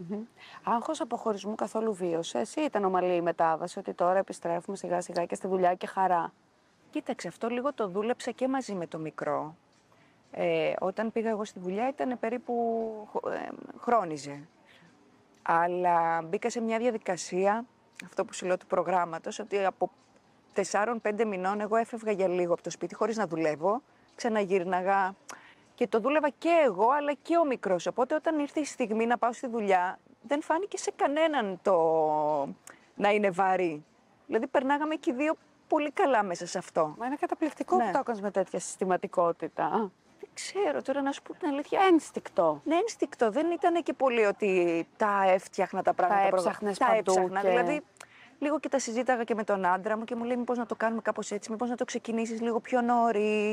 Mm-hmm. Άγχος αποχωρισμού καθόλου βίωσε ή ήταν ομαλή η μετάβαση ότι τώρα επιστρέφουμε σιγά σιγά και στη δουλειά και χαρά. Κοίταξε, αυτό λίγο το δούλεψα και μαζί με το μικρό. Ε, όταν πήγα εγώ στη δουλειά ήταν περίπου ε, χρόνιζε. Αλλά μπήκα σε μια διαδικασία, αυτό που σου λέω του προγραμματο οτι ότι από 4-5 μηνών εγώ έφευγα για λίγο από το σπίτι χωρίς να δουλεύω, ξαναγύρναγα, και το δούλευα και εγώ αλλά και ο μικρός. Οπότε όταν ήρθε η στιγμή να πάω στη δουλειά δεν φάνηκε σε κανέναν το να είναι βαρύ. Δηλαδή περνάγαμε και οι δύο πολύ καλά μέσα σε αυτό. Μα είναι καταπληκτικό ναι. που το έκανες με τέτοια συστηματικότητα. Δεν ξέρω τώρα να σου πω την αλήθεια. Ένστικτο. Ναι, ένστικτο. Δεν ήταν και πολύ ότι τα έφτιαχνα τα πράγματα. Τα έψαχνες Τα έψαχνα. Και... Δηλαδή, λίγο και τα συζήταγα και με τον άντρα μου και μου λέει Μήπως να το κάνουμε κάπως έτσι, Μήπως να το ξεκινήσεις λίγο πιο νωρίς.